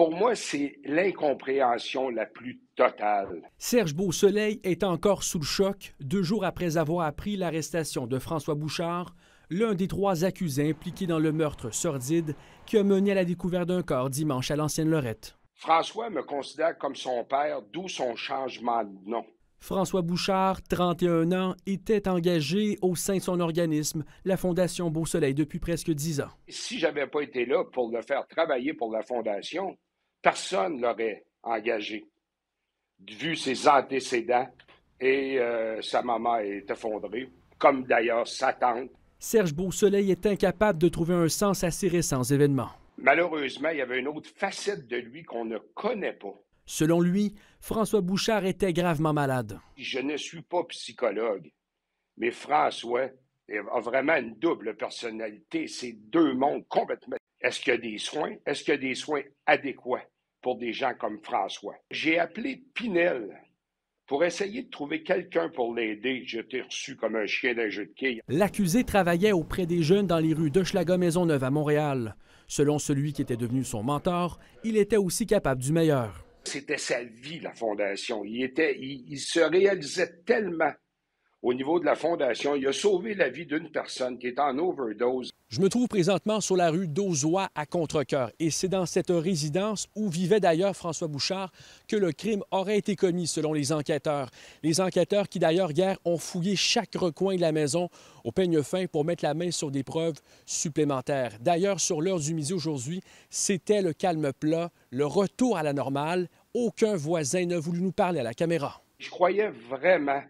Pour moi, c'est l'incompréhension la plus totale. Serge Beausoleil est encore sous le choc deux jours après avoir appris l'arrestation de François Bouchard, l'un des trois accusés impliqués dans le meurtre sordide qui a mené à la découverte d'un corps dimanche à l'ancienne Lorette. François me considère comme son père, d'où son changement de nom. François Bouchard, 31 ans, était engagé au sein de son organisme, la Fondation Beausoleil, depuis presque 10 ans. Si j'avais pas été là pour le faire travailler pour la Fondation, personne ne l'aurait engagé, vu ses antécédents et euh, sa maman est effondrée, comme d'ailleurs sa tante. Serge Beausoleil est incapable de trouver un sens à ces récents événements. Malheureusement, il y avait une autre facette de lui qu'on ne connaît pas. Selon lui, François Bouchard était gravement malade. Je ne suis pas psychologue, mais François a vraiment une double personnalité. C'est deux mondes complètement est-ce qu'il y a des soins? Est-ce qu'il y a des soins adéquats pour des gens comme François? J'ai appelé Pinel pour essayer de trouver quelqu'un pour l'aider. J'étais reçu comme un chien d'un jeu de quilles. L'accusé travaillait auprès des jeunes dans les rues de schlager maisonneuve à Montréal. Selon celui qui était devenu son mentor, il était aussi capable du meilleur. C'était sa vie, la fondation. Il, était, il se réalisait tellement au niveau de la fondation. Il a sauvé la vie d'une personne qui est en overdose. Je me trouve présentement sur la rue d'Ozois à Contrecoeur et c'est dans cette résidence où vivait d'ailleurs François Bouchard que le crime aurait été commis selon les enquêteurs. Les enquêteurs qui d'ailleurs hier ont fouillé chaque recoin de la maison au peigne fin pour mettre la main sur des preuves supplémentaires. D'ailleurs, sur l'heure du midi aujourd'hui, c'était le calme plat, le retour à la normale. Aucun voisin n'a voulu nous parler à la caméra. Je croyais vraiment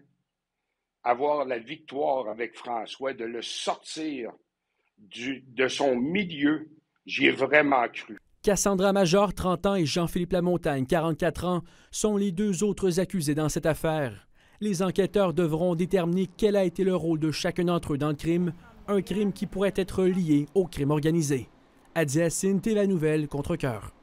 avoir la victoire avec François, de le sortir de son milieu, j'y ai vraiment cru. Cassandra Major, 30 ans, et Jean-Philippe Lamontagne, 44 ans, sont les deux autres accusés dans cette affaire. Les enquêteurs devront déterminer quel a été le rôle de chacun d'entre eux dans le crime, un crime qui pourrait être lié au crime organisé. Adia la nouvelle contre-cœur.